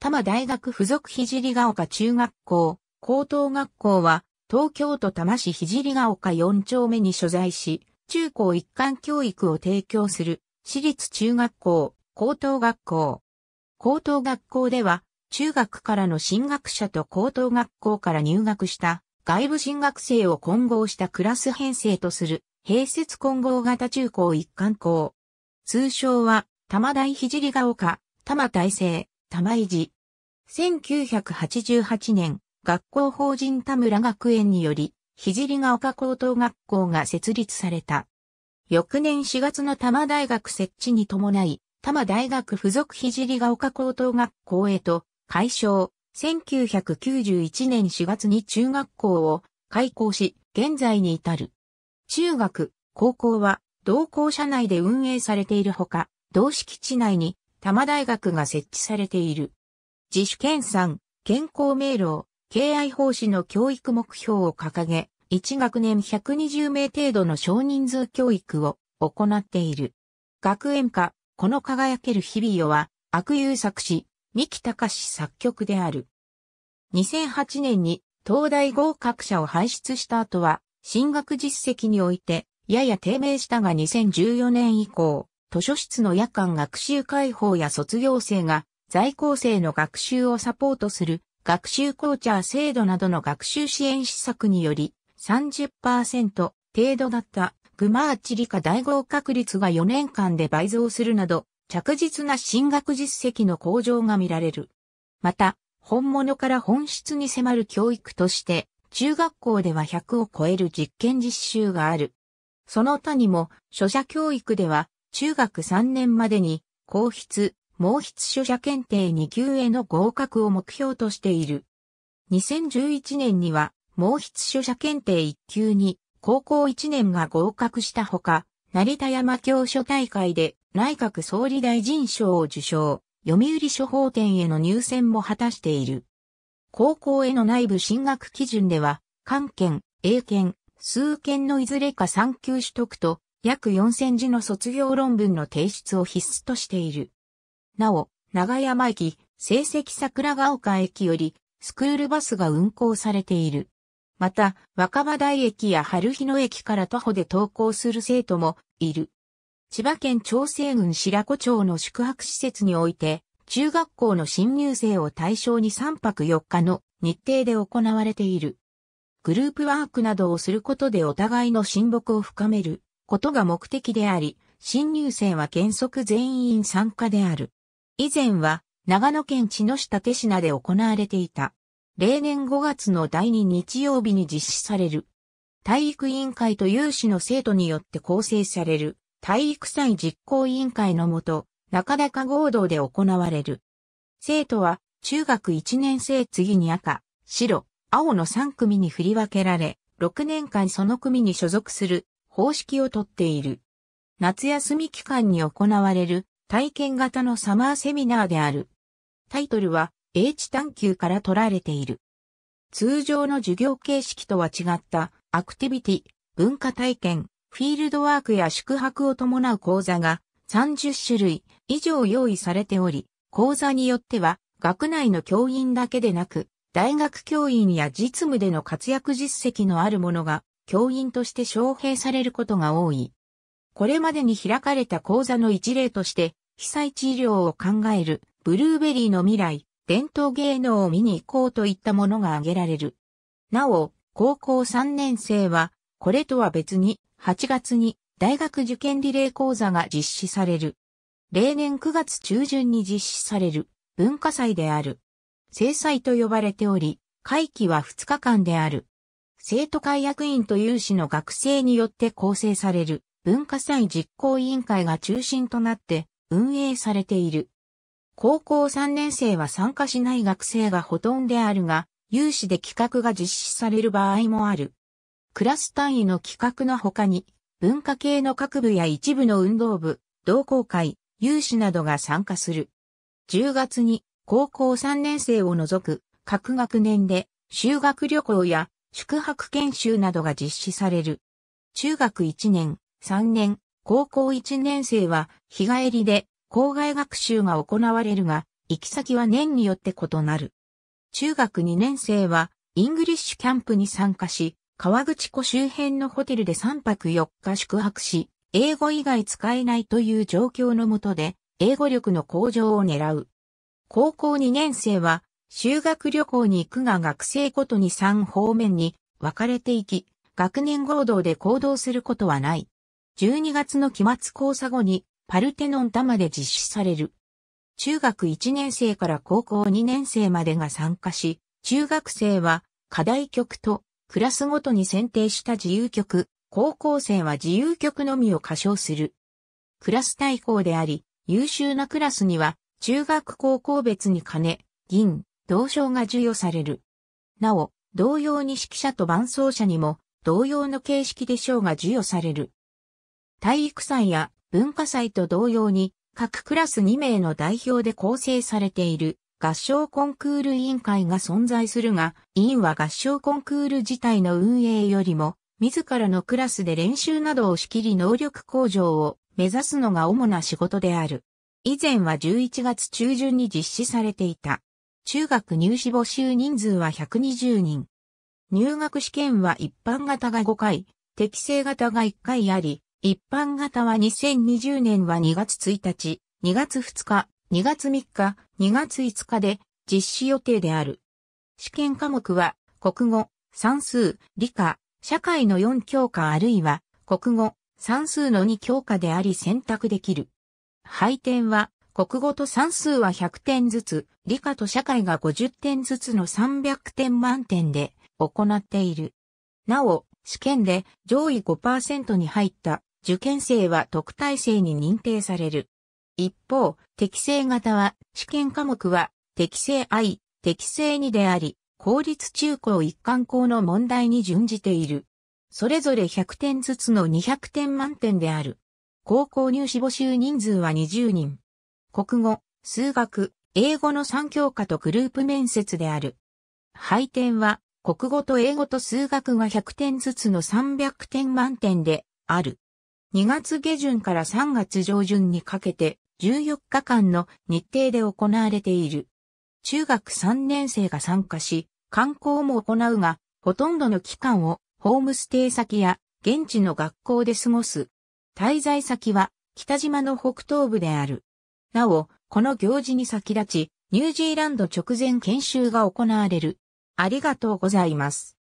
多摩大学附属聖ヶ丘中学校、高等学校は、東京都多摩市聖ヶ丘4丁目に所在し、中高一貫教育を提供する、私立中学校、高等学校。高等学校では、中学からの進学者と高等学校から入学した外部進学生を混合したクラス編成とする併設混合型中高一貫校。通称は、多摩大聖ヶ丘、多摩大生、玉井寺。1988年、学校法人田村学園により、聖が丘高等学校が設立された。翌年4月の多摩大学設置に伴い、多摩大学附属聖が丘高等学校へと、改称、1991年4月に中学校を開校し、現在に至る。中学、高校は、同校舎内で運営されているほか、同敷地内に多摩大学が設置されている。自主研鑽、健康迷路、敬愛奉仕の教育目標を掲げ、1学年120名程度の少人数教育を行っている。学園科、この輝ける日々よは、悪友作詞、三木隆作曲である。2008年に東大合格者を輩出した後は、進学実績において、やや低迷したが2014年以降、図書室の夜間学習開放や卒業生が在校生の学習をサポートする学習コーチャー制度などの学習支援施策により30%程度だったグマーチ理科大合格率が4年間で倍増するなど着実な進学実績の向上が見られる。また、本物から本質に迫る教育として、中学校では100を超える実験実習がある。その他にも、書者教育では、中学3年までに、皇筆、毛筆書写検定2級への合格を目標としている。2011年には、毛筆書写検定1級に、高校1年が合格したほか、成田山教書大会で内閣総理大臣賞を受賞、読売書法展への入選も果たしている。高校への内部進学基準では、官権、英検、数県のいずれか3級取得と、約4000字の卒業論文の提出を必須としている。なお、長山駅、成績桜ヶ丘駅より、スクールバスが運行されている。また、若葉台駅や春日野駅から徒歩で登校する生徒もいる。千葉県長生郡白子町の宿泊施設において、中学校の新入生を対象に3泊4日の日程で行われている。グループワークなどをすることでお互いの親睦を深める。ことが目的であり、新入生は原則全員参加である。以前は、長野県茅野市立品で行われていた。例年5月の第2日曜日に実施される。体育委員会と有志の生徒によって構成される体育祭実行委員会のもと、中高合同で行われる。生徒は中学1年生次に赤、白、青の3組に振り分けられ、6年間その組に所属する方式をとっている。夏休み期間に行われる体験型のサマーセミナーである。タイトルは H 探求から取られている。通常の授業形式とは違ったアクティビティ、文化体験、フィールドワークや宿泊を伴う講座が30種類以上用意されており、講座によっては学内の教員だけでなく、大学教員や実務での活躍実績のあるものが教員として招聘されることが多い。これまでに開かれた講座の一例として、被災地医療を考える、ブルーベリーの未来、伝統芸能を見に行こうといったものが挙げられる。なお、高校3年生は、これとは別に、8月に大学受験リレー講座が実施される。例年9月中旬に実施される文化祭である。制祭と呼ばれており、会期は2日間である。生徒会役員と有志の学生によって構成される文化祭実行委員会が中心となって運営されている。高校3年生は参加しない学生がほとんどであるが、有志で企画が実施される場合もある。クラス単位の企画の他に、文化系の各部や一部の運動部、同好会、有志などが参加する。10月に高校3年生を除く各学年で修学旅行や宿泊研修などが実施される。中学1年、3年、高校1年生は日帰りで校外学習が行われるが、行き先は年によって異なる。中学2年生はイングリッシュキャンプに参加し、川口湖周辺のホテルで3泊4日宿泊し、英語以外使えないという状況のもとで、英語力の向上を狙う。高校2年生は、修学旅行に行くが学生ごとに3方面に分かれていき、学年合同で行動することはない。12月の期末交差後にパルテノン玉で実施される。中学1年生から高校2年生までが参加し、中学生は課題曲とクラスごとに選定した自由曲、高校生は自由曲のみを歌唱する。クラス対抗であり、優秀なクラスには中学高校別に金、銀、同賞が授与される。なお、同様に指揮者と伴奏者にも同様の形式で賞が授与される。体育祭や文化祭と同様に各クラス2名の代表で構成されている合唱コンクール委員会が存在するが、委員は合唱コンクール自体の運営よりも、自らのクラスで練習などを仕切り能力向上を目指すのが主な仕事である。以前は11月中旬に実施されていた。中学入試募集人数は120人。入学試験は一般型が5回、適正型が1回あり、一般型は2020年は2月1日、2月2日、2月3日、2月5日で実施予定である。試験科目は国語、算数、理科、社会の4教科あるいは国語、算数の2教科であり選択できる。配点は国語と算数は100点ずつ、理科と社会が50点ずつの300点満点で行っている。なお、試験で上位5%に入った受験生は特待生に認定される。一方、適正型は試験科目は適正 I、適正2であり、公立中高一貫校の問題に準じている。それぞれ100点ずつの200点満点である。高校入試募集人数は20人。国語、数学、英語の3教科とグループ面接である。配点は、国語と英語と数学が100点ずつの300点満点である。2月下旬から3月上旬にかけて14日間の日程で行われている。中学3年生が参加し、観光も行うが、ほとんどの期間をホームステイ先や現地の学校で過ごす。滞在先は北島の北東部である。なお、この行事に先立ち、ニュージーランド直前研修が行われる。ありがとうございます。